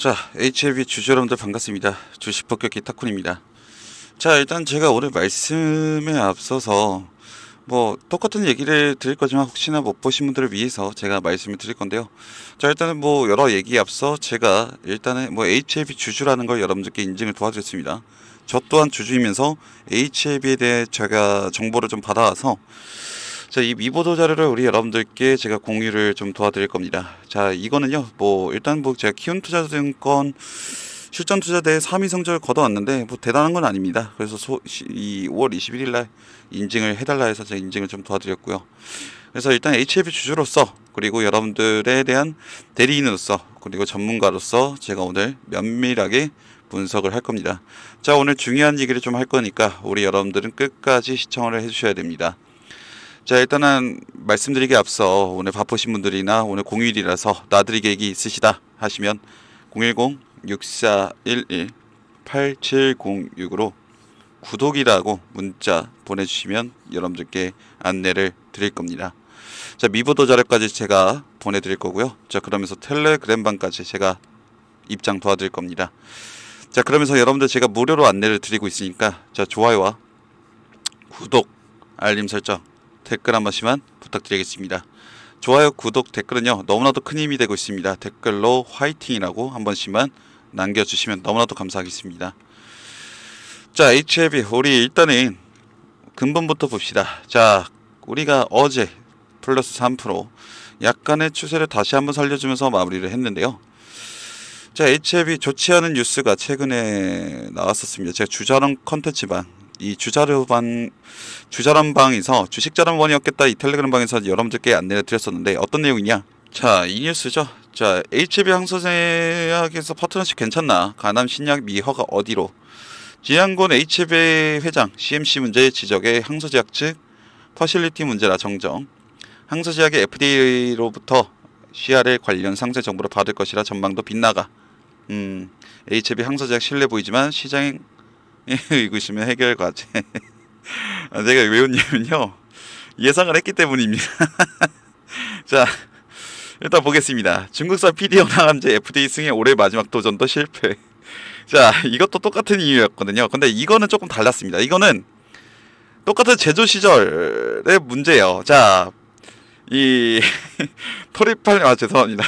자, HLB 주주 여러분들 반갑습니다. 주식 폭격기 타쿤입니다. 자, 일단 제가 오늘 말씀에 앞서서 뭐 똑같은 얘기를 드릴 거지만 혹시나 못 보신 분들을 위해서 제가 말씀을 드릴 건데요. 자, 일단은 뭐 여러 얘기 앞서 제가 일단은 뭐 HLB 주주라는 걸 여러분들께 인증을 도와드렸습니다. 저 또한 주주이면서 HLB에 대해 제가 정보를 좀 받아와서 자, 이, 미 보도 자료를 우리 여러분들께 제가 공유를 좀 도와드릴 겁니다. 자, 이거는요, 뭐, 일단 뭐 제가 키움 투자증권 실전 투자대 3위 성적을 거둬왔는데 뭐 대단한 건 아닙니다. 그래서 소, 이 5월 21일 날 인증을 해달라 해서 제가 인증을 좀 도와드렸고요. 그래서 일단 HF 주주로서 그리고 여러분들에 대한 대리인으로서 그리고 전문가로서 제가 오늘 면밀하게 분석을 할 겁니다. 자 오늘 중요한 얘기를 좀 할 거니까 우리 여러분들은 끝까지 시청을 해주셔야 됩니다. 자, 일단은 말씀드리기 앞서 오늘 바쁘신 분들이나 오늘 공휴일이라서 나들이 계획이 있으시다 하시면 010-6411-8706으로 구독이라고 문자 보내주시면 여러분들께 안내를 드릴 겁니다. 자, 미보도 자료까지 제가 보내드릴 거고요. 자, 그러면서 텔레그램방까지 제가 입장 도와드릴 겁니다. 자, 그러면서 여러분들 제가 무료로 안내를 드리고 있으니까 자, 좋아요와 구독, 알림 설정 댓글 한 번씩만 부탁드리겠습니다. 좋아요, 구독, 댓글은요 너무나도 큰 힘이 되고 있습니다. 댓글로 화이팅이라고 한 번씩만 남겨주시면 너무나도 감사하겠습니다. 자, HLB 우리 일단은 근본부터 봅시다. 자, 우리가 어제 플러스 3% 약간의 추세를 다시 한번 살려주면서 마무리를 했는데요. 자, HLB 좋지 않은 뉴스가 최근에 나왔었습니다. 제가 주저랑 컨텐츠방 이 주자르반 주자람 방에서 주식 자람원이었겠다 이 텔레그램 방에서 여러분들께 안내를 드렸었는데 어떤 내용이냐? 자, 이 뉴스죠. 자, HB 항소제약에서 파트너십 괜찮나? 가남 신약 미허가 어디로? 지양곤 HB 회장 CMC 문제 지적에 항소제약 측 퍼실리티 문제라 정정. 항소제약의 FDA로부터 CRL 관련 상세 정보를 받을 것이라 전망도 빗나가. 음, HB 항소제약 신뢰 보이지만 시장 읽으시면 해결 과제. 제가 아, 외우냐면요. 예상을 했기 때문입니다. 자, 일단 보겠습니다. 중국산 PD형 항암제 FDA 승인 올해 마지막 도전도 실패. 자, 이것도 똑같은 이유였거든요. 근데 이거는 조금 달랐습니다. 이거는 똑같은 제조 시절의 문제예요. 자, 이 토리팔 아 죄송합니다.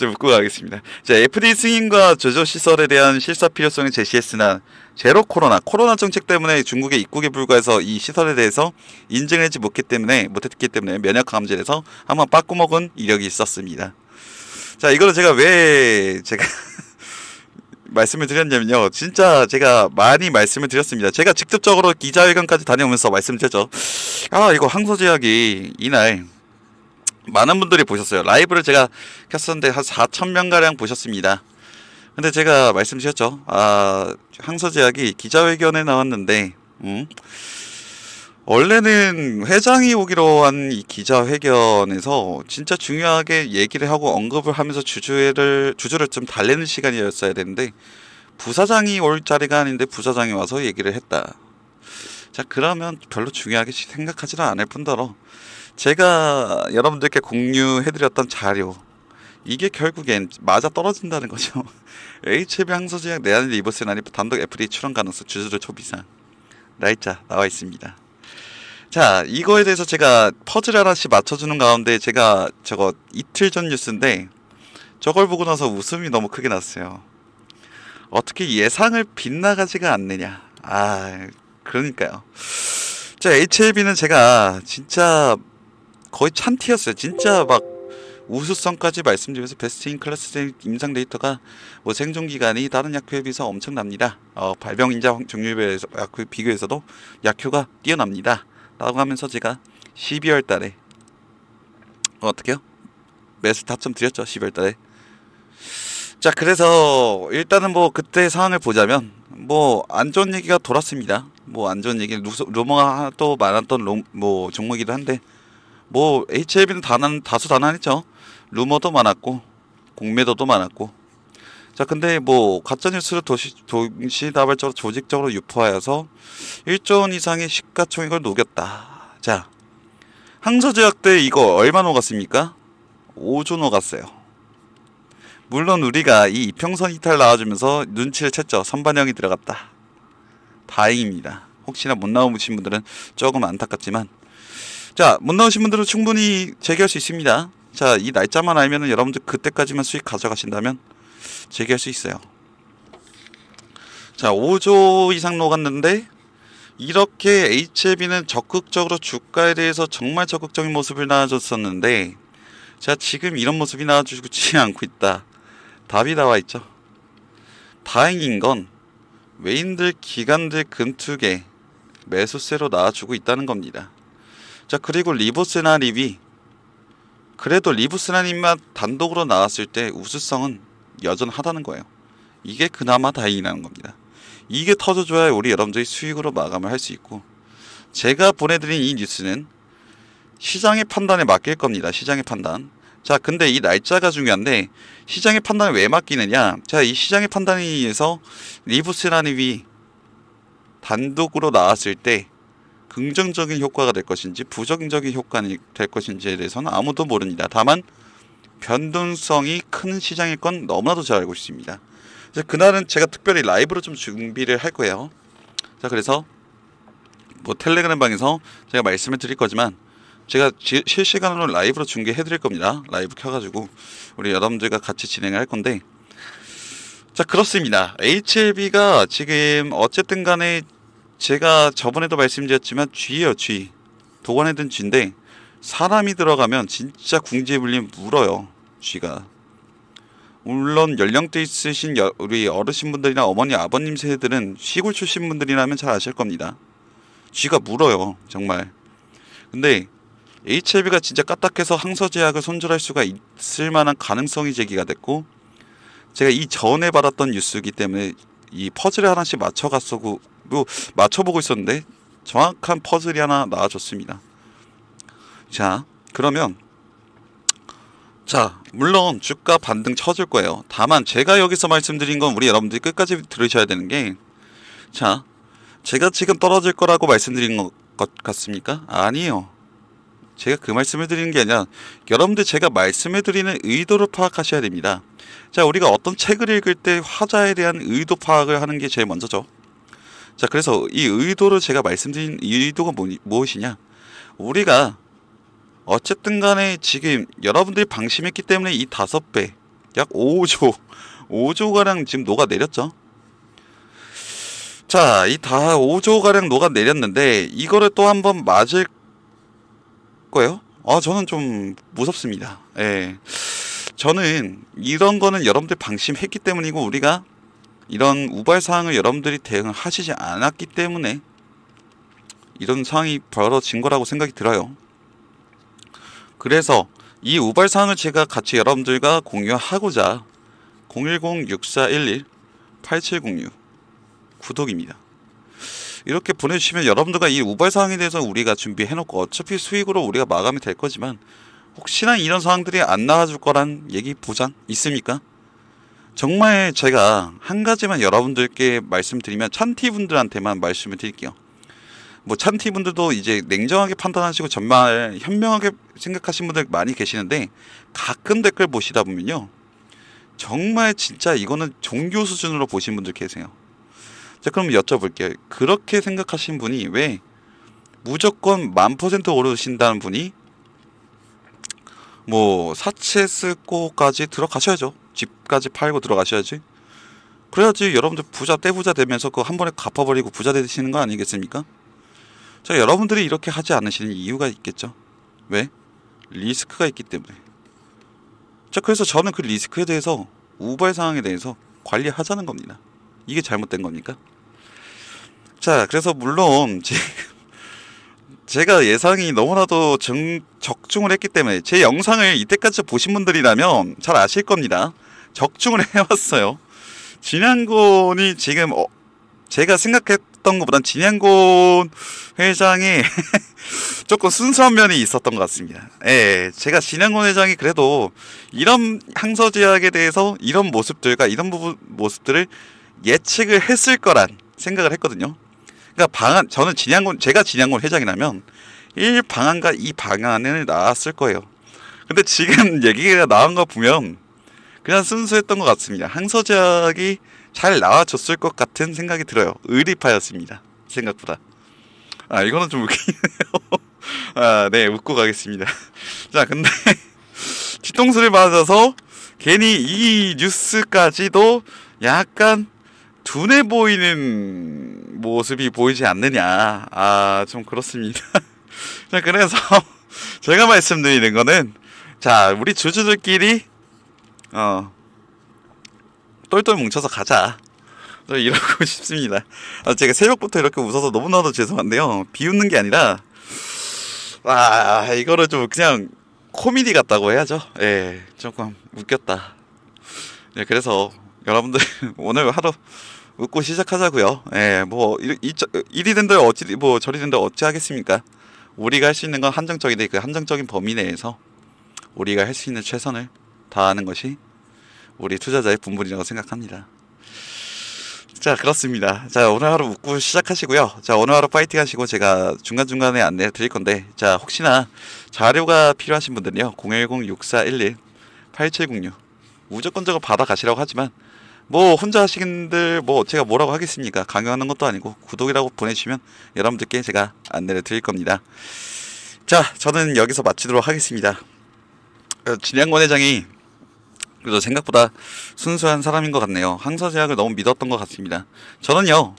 좀 묶고 가겠습니다. 자, FD 승인과 조조 시설에 대한 실사 필요성을 제시했으나 제로 코로나, 코로나 정책 때문에 중국의 입국에 불과해서 이 시설에 대해서 인증을 하지 못했기 때문에 못했기 때문에 면역 감질에서 한번 빠꾸먹은 이력이 있었습니다. 자, 이거를 제가 왜 제가 말씀을 드렸냐면요. 진짜 제가 많이 말씀을 드렸습니다. 제가 직접적으로 기자회견까지 다녀오면서 말씀드렸죠. 아, 이거 항소제약이 이날 많은 분들이 보셨어요. 라이브를 제가 켰었는데 한 4천 명 가량 보셨습니다. 근데 제가 말씀드렸죠. 아, 항서제약이 기자회견에 나왔는데, 음, 원래는 회장이 오기로 한 이 기자회견에서 진짜 중요하게 얘기를 하고 언급을 하면서 주주를 회 주주를 좀 달래는 시간이었어야 되는데 부사장이 올 자리가 아닌데 부사장이 와서 얘기를 했다. 자 그러면 별로 중요하게 생각하지는 않을 뿐더러 제가 여러분들께 공유해드렸던 자료 이게 결국엔 맞아 떨어진다는 거죠. HB 항소제약 내안일 리버스 난입 단독 FDA 출원 가능성 주주들 초비상 날짜 나와 있습니다. 자 이거에 대해서 제가 퍼즐 하나씩 맞춰주는 가운데 제가 저거 이틀 전 뉴스인데 저걸 보고 나서 웃음이 너무 크게 났어요. 어떻게 예상을 빗나가지가 않느냐. 아 그러니까요. 자 HLB는 제가 진짜 거의 찬티였어요. 진짜 막 우수성까지 말씀드리면서 베스트 인 클래스 임상 데이터가 뭐 생존 기간이 다른 약효에 비해서 엄청납니다. 어, 발병 인자 종류에 약효 비교해서도 약효가 뛰어납니다. 라고 하면서 제가 12월 달에 어, 어떻게요? 매수 다점 드렸죠. 12월 달에. 자, 그래서 일단은 뭐 그때 상황을 보자면 뭐 안 좋은 얘기가 돌았습니다. 뭐 안 좋은 얘기 루머가 또 많았던 롱, 뭐 종목이기도 한데 뭐 HLB는 다난 다수 다난했죠. 루머도 많았고 공매도도 많았고. 자, 근데 뭐 가짜 뉴스를 도시, 동시다발적으로 조직적으로 유포하여서 1조 원 이상의 시가총액을 녹였다. 자, 항소제약 때 이거 얼마 녹았습니까? 5조 녹았어요. 물론 우리가 이 이평선 이탈 나와주면서 눈치를 챘죠. 선반영이 들어갔다. 다행입니다. 혹시나 못 나오신 분들은 조금 안타깝지만 자, 못 나오신 분들은 충분히 재개할 수 있습니다. 자, 이 날짜만 알면은 여러분들 그때까지만 수익 가져가신다면 재개할 수 있어요. 자, 5조 이상 녹았는데 이렇게 HLB는 적극적으로 주가에 대해서 정말 적극적인 모습을 나와줬었는데 자, 지금 이런 모습이 나와주지 않고 있다. 답이 나와 있죠. 다행인 건 외인들 기관들 근투계 매수세로 나와주고 있다는 겁니다. 자 그리고 리보스나 리비 그래도 리브스나 리비만 단독으로 나왔을 때 우수성은 여전하다는 거예요. 이게 그나마 다행이라는 겁니다. 이게 터져줘야 우리 여러분들이 수익으로 마감을 할 수 있고 제가 보내드린 이 뉴스는 시장의 판단에 맡길 겁니다. 시장의 판단. 자, 근데 이 날짜가 중요한데 시장의 판단을 왜 맡기느냐? 자, 이 시장의 판단에 의해서 리브스라니비 단독으로 나왔을 때 긍정적인 효과가 될 것인지 부정적인 효과가 될 것인지에 대해서는 아무도 모릅니다. 다만 변동성이 큰 시장일 건 너무나도 잘 알고 있습니다. 그래서 그날은 제가 특별히 라이브로 좀 준비를 할 거예요. 자 그래서 뭐 텔레그램 방에서 제가 말씀을 드릴 거지만 제가 지, 실시간으로 라이브로 중계해 드릴 겁니다. 라이브 켜가지고 우리 여러분들과 같이 진행을 할 건데 자 그렇습니다. HLB가 지금 어쨌든 간에 제가 저번에도 말씀드렸지만 쥐예요 쥐 도관에 든 쥐인데 사람이 들어가면 진짜 궁지에 불리면 물어요 쥐가 물론 연령대 있으신 여, 우리 어르신분들이나 어머니 아버님 세대들은 시골 출신 분들이라면 잘 아실 겁니다 쥐가 물어요 정말 근데 HIV가 진짜 까딱해서 항서제약을 손절할 수가 있을 만한 가능성이 제기가 됐고 제가 이 전에 받았던 뉴스이기 때문에 이 퍼즐에 하나씩 맞춰갔었고 또 맞춰보고 있었는데 정확한 퍼즐이 하나 나와줬습니다. 자, 그러면 자, 물론 주가 반등 쳐줄 거예요. 다만 제가 여기서 말씀드린 건 우리 여러분들이 끝까지 들으셔야 되는 게 자, 제가 지금 떨어질 거라고 말씀드린 것 같습니까? 아니에요. 제가 그 말씀을 드리는 게 아니라 여러분들 제가 말씀해 드리는 의도를 파악하셔야 됩니다. 자, 우리가 어떤 책을 읽을 때 화자에 대한 의도 파악을 하는 게 제일 먼저죠. 자, 그래서 이 의도를 제가 말씀드린 의도가 뭐, 무엇이냐? 우리가 어쨌든 간에 지금 여러분들이 방심했기 때문에 이 다섯 배, 약 5조, 5조가량 지금 녹아내렸죠? 자, 이 다 5조가량 녹아내렸는데, 이거를 또 한 번 맞을 거예요? 아, 저는 좀 무섭습니다. 예. 저는 이런 거는 여러분들 방심했기 때문이고, 우리가 이런 우발 사항을 여러분들이 대응 하시지 않았기 때문에 이런 상황이 벌어진 거라고 생각이 들어요. 그래서 이 우발 사항을 제가 같이 여러분들과 공유하고자 010-6411 8706 구독입니다. 이렇게 보내주시면 여러분들과 이 우발 사항에 대해서 우리가 준비해놓고 어차피 수익으로 우리가 마감이 될 거지만 혹시나 이런 사항들이안 나와줄 거란 얘기 보장 있습니까? 정말 제가 한 가지만 여러분들께 말씀드리면 찬티 분들한테만 말씀을 드릴게요. 뭐 찬티 분들도 이제 냉정하게 판단하시고 정말 현명하게 생각하신 분들 많이 계시는데 가끔 댓글 보시다 보면요. 정말 진짜 이거는 종교 수준으로 보신 분들 계세요. 자, 그럼 여쭤볼게요. 그렇게 생각하신 분이 왜 무조건 만 퍼센트 오르신다는 분이 뭐 사채 쓸고까지 들어가셔야죠. 집까지 팔고 들어가셔야지. 그래야지 여러분들 부자 떼부자 되면서 그 한 번에 갚아버리고 부자 되시는 거 아니겠습니까? 자 여러분들이 이렇게 하지 않으시는 이유가 있겠죠. 왜? 리스크가 있기 때문에. 자 그래서 저는 그 리스크에 대해서 우발 상황에 대해서 관리하자는 겁니다. 이게 잘못된 겁니까? 자 그래서 물론 제 제가 예상이 너무나도 정, 적중을 했기 때문에 제 영상을 이때까지 보신 분들이라면 잘 아실 겁니다. 적중을 해왔어요. 진양곤이 지금 어, 제가 생각했던 것보단 진양곤 회장이 조금 순수한 면이 있었던 것 같습니다. 예, 제가 진양곤 회장이 그래도 이런 항서제약에 대해서 이런 모습들과 이런 부분 모습들을 예측을 했을 거란 생각을 했거든요. 그러니까 방안 저는 진양군 제가 진양군 회장이라면 1 방안과 2 방안을 나왔을 거예요. 근데 지금 얘기가 나온 거 보면 그냥 순수했던 것 같습니다. 항서작이 잘 나와줬을 것 같은 생각이 들어요. 의리파였습니다. 생각보다. 아 이거는 좀 웃기네요. 아네 웃고 가겠습니다. 자 근데 뒤통수를 맞아서 괜히 이 뉴스까지도 약간 둔해 보이는 모습이 보이지 않느냐. 아, 좀 그렇습니다. 자, 그래서 제가 말씀드리는 거는 자, 우리 주주들끼리 어 똘똘 뭉쳐서 가자. 이러고 싶습니다. 아, 제가 새벽부터 이렇게 웃어서 너무나도 죄송한데요. 비웃는 게 아니라 아, 이거를 좀 그냥 코미디 같다고 해야죠. 예, 조금 웃겼다. 예, 그래서 여러분들 오늘 하루 웃고 시작하자고요. 예, 뭐 일, 이, 된들 어찌 뭐 저리 된들 어찌 하겠습니까? 우리가 할 수 있는 건 한정적인데 그 한정적인 범위 내에서 우리가 할 수 있는 최선을 다하는 것이 우리 투자자의 분분이라고 생각합니다. 자 그렇습니다. 자 오늘 하루 웃고 시작하시고요. 자 오늘 하루 파이팅 하시고 제가 중간 중간에 안내 드릴 건데 자 혹시나 자료가 필요하신 분들은요 010 6411 8706 무조건적으로 받아가시라고 하지만 뭐 혼자 하시는들 뭐 제가 뭐라고 하겠습니까? 강요하는 것도 아니고 구독이라고 보내주시면 여러분들께 제가 안내를 드릴 겁니다. 자, 저는 여기서 마치도록 하겠습니다. 어, 진양권 회장이 그래서 생각보다 순수한 사람인 것 같네요. 항서제약을 너무 믿었던 것 같습니다. 저는요,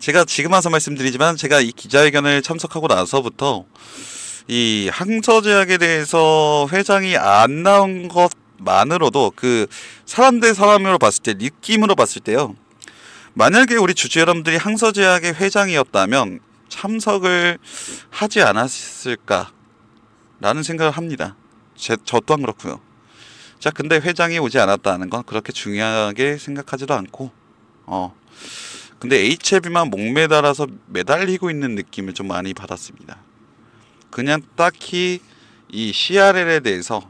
제가 지금 와서 말씀드리지만 제가 이 기자회견을 참석하고 나서부터 이 항서제약에 대해서 회장이 안 나온 것 것만으로도 그 사람 대 사람으로 봤을 때 느낌으로 봤을 때요. 만약에 우리 주주 여러분들이 항서제약의 회장이었다면 참석을 하지 않았을까라는 생각을 합니다. 제, 저 또한 그렇고요. 자, 근데 회장이 오지 않았다는 건 그렇게 중요하게 생각하지도 않고, 어. 근데 HLB만 목매달아서 매달리고 있는 느낌을 좀 많이 받았습니다. 그냥 딱히 이 CRL에 대해서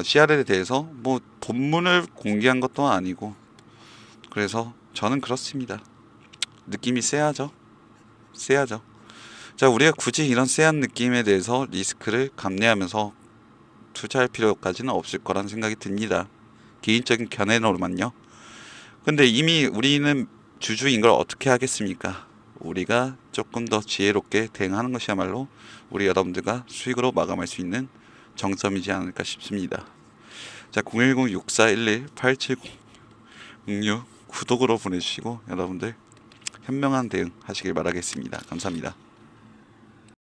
CRL에 아, 대해서 뭐 본문을 공개한 것도 아니고 그래서 저는 그렇습니다. 느낌이 쎄하죠. 쎄하죠. 자, 우리가 굳이 이런 쎄한 느낌에 대해서 리스크를 감내하면서 투자할 필요까지는 없을 거란 생각이 듭니다. 개인적인 견해로만요. 근데 이미 우리는 주주인 걸 어떻게 하겠습니까? 우리가 조금 더 지혜롭게 대응하는 것이야말로 우리 여러분들과 수익으로 마감할 수 있는 정점이지 않을까 싶습니다. 자010-6411-8706 구독으로 보내주시고 여러분들 현명한 대응 하시길 바라겠습니다. 감사합니다.